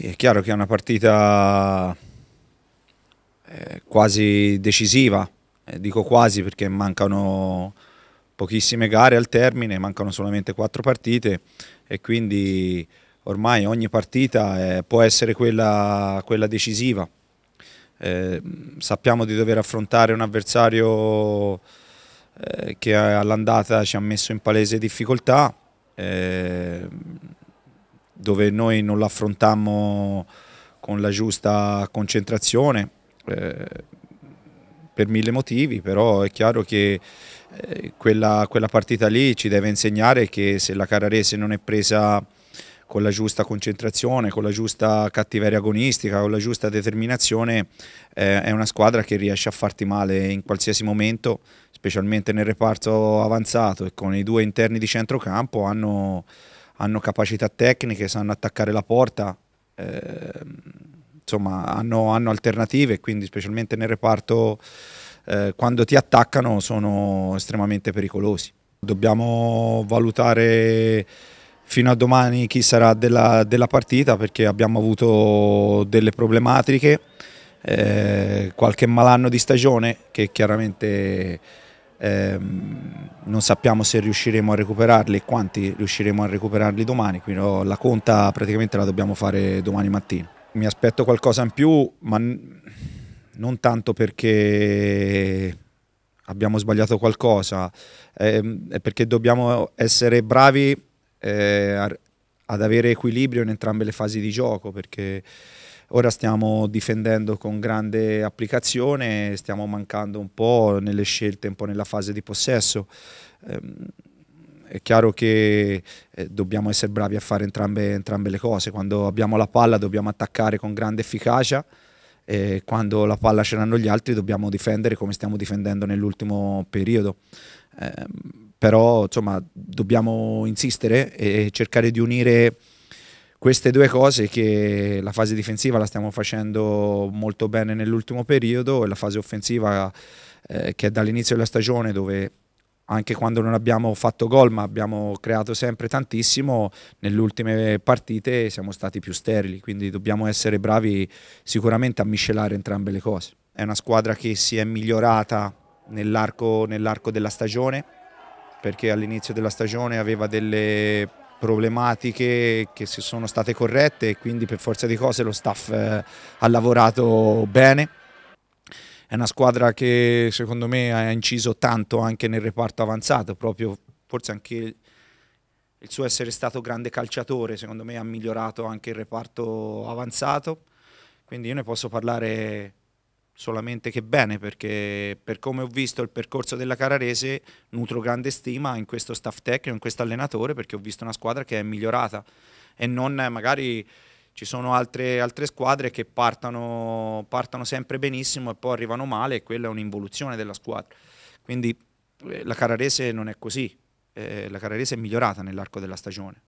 Sì, è chiaro che è una partita eh, quasi decisiva, eh, dico quasi perché mancano pochissime gare al termine, mancano solamente quattro partite e quindi ormai ogni partita eh, può essere quella, quella decisiva. sappiamo di dover affrontare un avversario che all'andata ci ha messo in palese difficoltà, dove noi non l'affrontammo con la giusta concentrazione eh, per mille motivi, però è chiaro che eh, quella, quella, partita lì ci deve insegnare che se la Cararese non è presa con la giusta concentrazione, con la giusta cattiveria agonistica, con la giusta determinazione, eh, è una squadra che riesce a farti male in qualsiasi momento, specialmente nel reparto avanzato e con i due interni di centrocampo hanno hanno capacità tecniche, sanno attaccare la porta, eh, insomma hanno, hanno, alternative, quindi specialmente nel reparto eh, quando ti attaccano sono estremamente pericolosi. Dobbiamo valutare fino a domani chi sarà della, della partita perché abbiamo avuto delle problematiche, eh, qualche malanno di stagione che chiaramente Ehm, non sappiamo se riusciremo a recuperarli e quanti riusciremo a recuperarli domani, quindi oh, la conta praticamente la dobbiamo fare domani mattina. Mi aspetto qualcosa in più, ma non tanto perché abbiamo sbagliato qualcosa, ehm, è perché dobbiamo essere bravi eh, ad avere equilibrio in entrambe le fasi di gioco, perché Ora stiamo difendendo con grande applicazione, stiamo mancando un po' nelle scelte, un po' nella fase di possesso. Ehm, è chiaro che eh, dobbiamo essere bravi a fare entrambe, entrambe le cose. Quando abbiamo la palla dobbiamo attaccare con grande efficacia, e quando la palla ce l'hanno gli altri dobbiamo difendere come stiamo difendendo nell'ultimo periodo. Eh, però insomma dobbiamo insistere e cercare di unire queste due cose che la fase difensiva la stiamo facendo molto bene nell'ultimo periodo e la fase offensiva eh, che è dall'inizio della stagione dove anche quando non abbiamo fatto gol ma abbiamo creato sempre tantissimo, nelle ultime partite siamo stati più sterili, quindi dobbiamo essere bravi sicuramente a miscelare entrambe le cose. È una squadra che si è migliorata nell'arco nell della stagione perché all'inizio della stagione aveva delle problematiche che si sono state corrette e quindi per forza di cose lo staff eh, ha lavorato bene. È una squadra che secondo me ha inciso tanto anche nel reparto avanzato, proprio forse anche il suo essere stato grande calciatore secondo me ha migliorato anche il reparto avanzato, quindi io ne posso parlare solamente che bene perché per come ho visto il percorso della Cararese nutro grande stima in questo staff tecnico, in questo allenatore perché ho visto una squadra che è migliorata e non magari ci sono altre, altre squadre che partano, partano, sempre benissimo e poi arrivano male e quella è un'involuzione della squadra. Quindi eh, la Cararese non è così, eh, la Cararese è migliorata nell'arco della stagione.